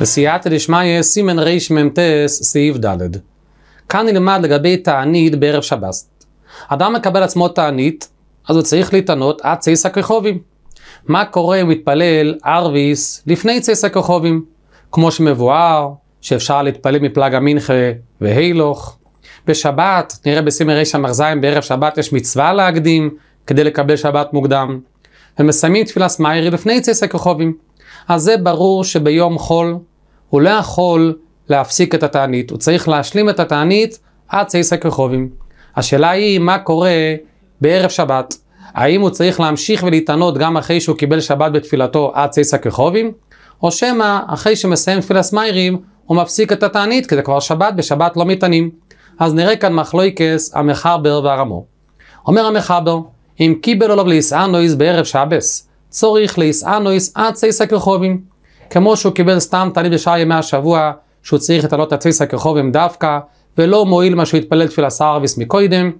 בסייעתא דשמיא סימן רמ"ט סעיף ד' כאן נלמד לגבי תענית בערב שבת. אדם מקבל עצמו תענית, אז הוא צריך להתענות עד צייס הכוכבים. מה קורה אם מתפלל ארוויס לפני צייס הכוכבים? כמו שמבואר, שאפשר להתפלל מפלג המנחה והילוך. בשבת, נראה בסימן רמ"ז בערב שבת יש מצווה להקדים כדי לקבל שבת מוקדם. ומסיימים תפילה סמיירי לפני צייס הכוכבים. אז זה ברור שביום חול הוא לא יכול להפסיק את התענית, הוא צריך להשלים את התענית עד סייסק רחובים. השאלה היא, מה קורה בערב שבת? האם הוא צריך להמשיך ולהתענות גם אחרי שהוא קיבל שבת בתפילתו עד סייסק רחובים? או שמא, אחרי שמסיים תפילת מאירים, הוא מפסיק את התענית, כי זה כבר שבת, בשבת לא מתענים. אז נראה כאן מחלויקס המחבר והרמו. אומר המחבר, אם קיבל עליו לישאנויז לא בערב שבס, צריך להישאנויס עד סייסא כרחובים. כמו שהוא קיבל סתם תענית בשאר ימי השבוע, שהוא צריך לתלות את סייסא כרחובים דווקא, ולא מועיל מה שהוא התפלל תפילה סערוויס מקוידם,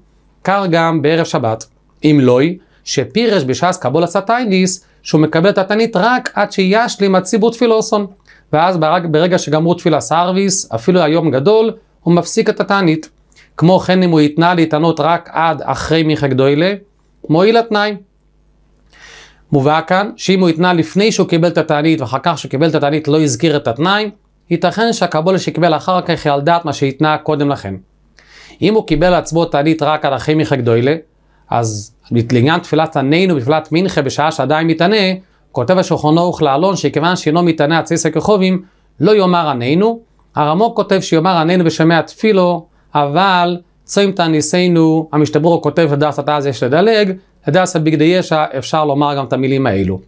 כך גם בערב שבת. אם לאי, שפירש בשעס קבול הסטייניס, שהוא מקבל את התענית רק עד שישלים הציבור תפילוסון. ואז ברג, ברגע שגמרו תפילה סרוויס, אפילו היום גדול, הוא מפסיק את התענית. כמו כן, אם הוא יתנה להתענות רק עד אחרי מיכה גדולה, מועיל התנאי. מובא כאן שאם הוא התנה לפני שהוא קיבל את התענית ואחר כך שהוא קיבל את התענית לא הזכיר את התנאי, ייתכן שהקבולה שקיבל אחר כך היא על דעת מה שהתנה קודם לכן. אם הוא קיבל לעצמו תענית רק על אחי מיכה גדולה, אז לעניין תפילת ענינו בתפילת מנחה בשעה שעדיין מתענה, כותב השולחנו ערוך לאלון שכיוון שאינו מתענה התסיסא כחובים, לא יאמר ענינו, הרמוק כותב שיאמר ענינו בשמי התפילו, אבל צוים תעניסינו, המשתברו כותב לדעת התא אז יש לדלג, הדס בגדי ישע, אפשר לומר גם את המילים האלו.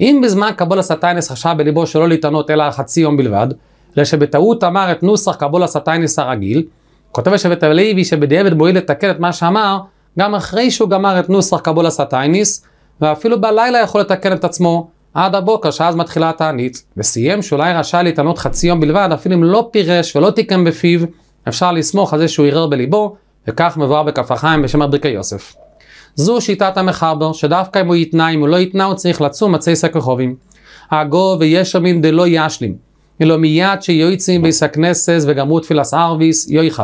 אם בזמן קבול הסטיינס חשב בליבו שלא להתענות אלא חצי יום בלבד, אלא שבטעות אמר את נוסח קבול הסטיינס הרגיל, כותב השבט הלוי שבדיעבד מועיל לתקן את מה שאמר, גם אחרי שהוא גמר את נוסח קבול הסטיינס, ואפילו בלילה יכול לתקן את עצמו, עד הבוקר שאז מתחילה התענית, וסיים שאולי רשאי להתענות חצי יום בלבד, אפילו אם לא פירש ולא תיקן בפיו, אפשר לסמוך על זה שהוא ערער בליבו, וכך מבואר בכף החיים בשם רבי יוסף. זו שיטת המחבר, שדווקא אם הוא יתנא, אם הוא לא יתנא, הוא צריך לצום עצי שק רחובים. הגו וישמים דלא ישלים, אלא מיד שיועצים ביס הכנסס וגמרו תפילס ערביס, יויכל.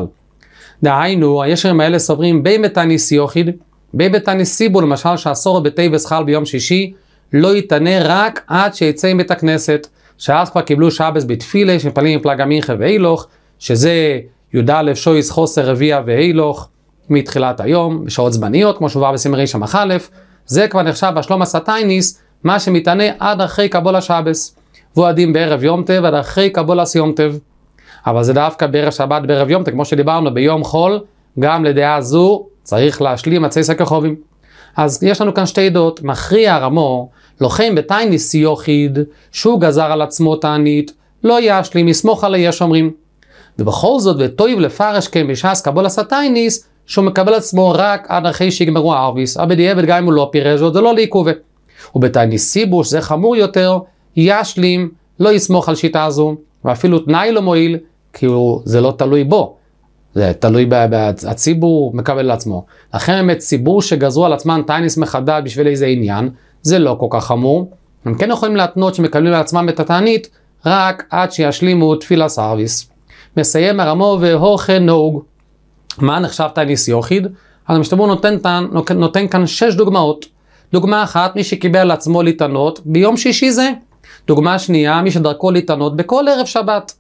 דהיינו, הישרים האלה סוברים בי מתניס יוחיד, בי מתניס סיבו, למשל, שעשור בתי חל ביום שישי, לא יתענה רק עד שיצא מבית הכנסת, שאז כבר קיבלו שבס בתפילה, שמפעלים עם פלג המינכה והילוך, שזה י"א שויס חוסר רביע ואילוך. מתחילת היום, בשעות זמניות, כמו שהובא בסימרי ס"א, זה כבר נחשב השלום הסטייניס, מה שמתענה עד אחרי קבולה שבס. והוא עדין בערב יום טב עד אחרי קבולה סיום טב. אבל זה דווקא בערב שבת, בערב יום טב, כמו שדיברנו, ביום חול, גם לדעה זו צריך להשלים עצי סקר חובים. אז יש לנו כאן שתי עדות, מכריע רמו, לוחם בתייניס יוחיד, שהוא גזר על עצמו תענית, לא ישלים, יסמוך עלי, יש אומרים. ובכל זאת, ותויב לפרש כמשס כן קבול הסטייניס, שהוא מקבל עצמו רק עד אחרי שיגמרו הערביס. הבדיעבד גם אם הוא לא פירש זאת, זה לא ובתייניס סיבוש, זה חמור יותר, ישלים, לא יסמוך על שיטה זו, ואפילו תנאי לא מועיל, כי הוא, זה לא תלוי בו. זה תלוי בציבור מקבל לעצמו. לכן באמת ציבור שגזרו על עצמם טייניס מחדש בשביל איזה עניין, זה לא כל כך חמור. הם כן יכולים להתנות שמקבלים לעצמם את התענית רק עד שישלימו תפילה סרוויס. מסיים הרמו והוכה נהוג. מה נחשב תניס יוחיד? אז המשתבר נותן, נותן כאן שש דוגמאות. דוגמה אחת, מי שקיבל על עצמו לטענות ביום שישי זה. דוגמה שנייה, מי שדרכו לטענות בכל ערב שבת.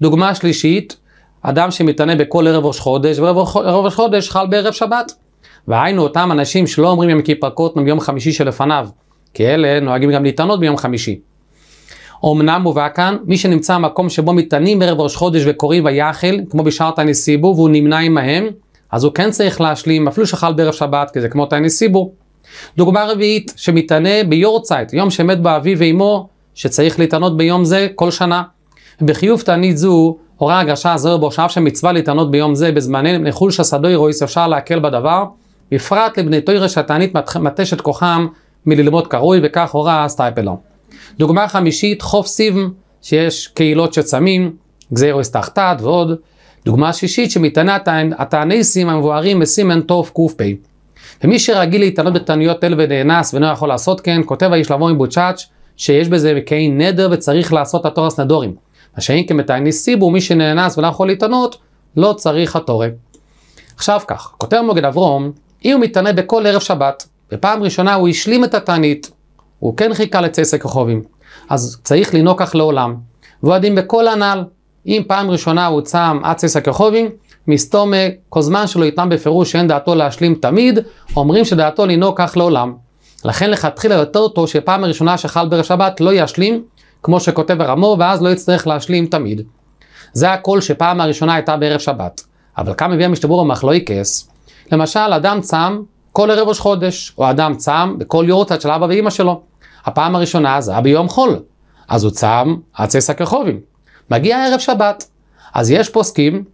דוגמה שלישית, אדם שמתענה בכל ערב ראש חודש, וערב ראש חודש חל בערב שבת. והיינו אותם אנשים שלא אומרים יום כיפר קוטנו ביום חמישי שלפניו, כי אלה נוהגים גם להתענות ביום חמישי. אמנם מובא כאן, מי שנמצא במקום שבו מתענים ערב ראש חודש וקוראים ויחל, כמו בשאר תעני סיבור, והוא נמנה עמהם, אז הוא כן צריך להשלים, אפילו שחל בערב שבת, כי זה כמו תעני סיבור. דוגמה רביעית, שמתענה ביורצייט, יום שמת באבי ואימו, שצריך להתענות ביום זה כל שנה. בחיוב תענית זו, הורה הגרשה זוהר בהושעיו שמצווה להתענות ביום זה בזמני נחול סדוי רויס אפשר להקל בדבר, בפרט לבני תוירא שהתענית מתש כוחם מללמוד קרוי וכך הורה סטייפלו. דוגמה חמישית, חוף סיב, שיש קהילות שצמים, גזירוס תחתת ועוד. דוגמה שישית, שמטענת התעניסים המבוארים בסימן תוף קפ. ומי שרגיל להתענות בתעניות אלה ונאנס ולא יכול לעשות כן, כותב האיש לבוא עם בוצ'אץ' שיש בזה מקיים נדר וצריך לעשות התורה סנדורים. מה שאם כמתעני סיבו, מי שנאנס ולא יכול להתענות, לא צריך התורה. עכשיו כך, כותב מוגד אברום, אם הוא מתענה בכל ערב שבת, בפעם ראשונה הוא השלים את התענית, הוא כן חיכה לצייסי כוכבים. אז צריך לנהוג כך לעולם. ועדים בכל הנ"ל, אם פעם ראשונה הוא צם עד צייסי כוכבים, מסתום כל זמן שלא יטעם בפירוש שאין דעתו להשלים תמיד, אומרים שדעתו לנהוג כך לעולם. לכן לכתחילה יותר טוב שפעם הראשונה שחל בר שבת לא ישלים, כמו שכותב הרמו, ואז לא יצטרך להשלים תמיד. זה הכל שפעם הראשונה הייתה בערב שבת. אבל כאן מביא המשתבור המחלואי כס? למשל, אדם צם כל ערב ראש חודש, או אדם צם בכל יורצת של אבא ואימא שלו. הפעם הראשונה זה היה ביום חול, אז הוא צם שק רחובים. מגיע ערב שבת, אז יש פוסקים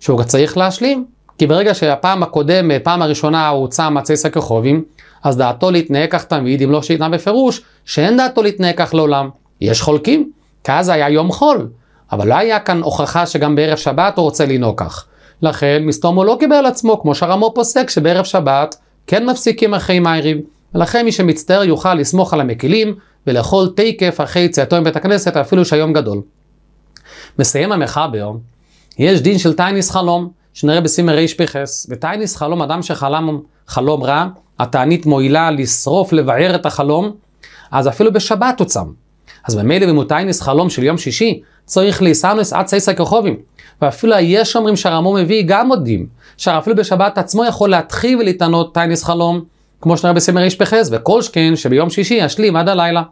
שהוא צריך להשלים, כי ברגע שהפעם הקודמת, פעם הראשונה הוא צם התסע כחובים, אז דעתו להתנהג כך תמיד, אם לא שניתנה בפירוש, שאין דעתו להתנהג כך לעולם. יש חולקים, כי אז היה יום חול, אבל לא היה כאן הוכחה שגם בערב שבת הוא רוצה לנהוג כך. לכן מסתום הוא לא קיבל על עצמו, כמו שהרמו פוסק, שבערב שבת כן מפסיקים אחרי מאירים. ולכן מי שמצטער יוכל לסמוך על המקילים ולאכול תקף אחרי יציאתו מבית הכנסת אפילו שהיום גדול. מסיים המחבר, יש דין של טייניס חלום, שנראה בסימר ריש פיכס, וטייניס חלום, אדם שחלם חלום רע, התענית מועילה לשרוף, לבער את החלום, אז אפילו בשבת הוא צם. אז במילא אם הוא טייניס חלום של יום שישי, צריך ליסנוס עד סייסא כחובים. ואפילו יש אומרים שהרמום מביא גם מודים, שאפילו בשבת עצמו יכול להתחיל ולהתענות טייניס חלום, כמו שנראה בסמר איש פחז וכל שכן שביום שישי ישלים עד הלילה.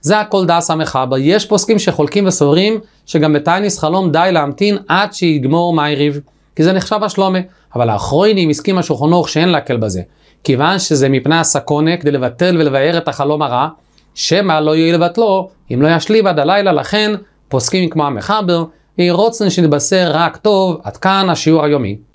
זה הכל דא סמך אבא, יש פוסקים שחולקים וסוברים שגם בתייניס חלום די להמתין עד שיגמור מאי ריב, כי זה נחשב השלומה, אבל האחרונים הסכים השולחון שאין להקל בזה, כיוון שזה מפני הסקונה כדי לבטל ולבאר את החלום הרע, שמא לא יהיה לבטלו אם לא ישלים עד הלילה, לכן פוסקים כמו המחבר, ויהי רוצן שנתבשר רק טוב, עד כאן השיעור היומי.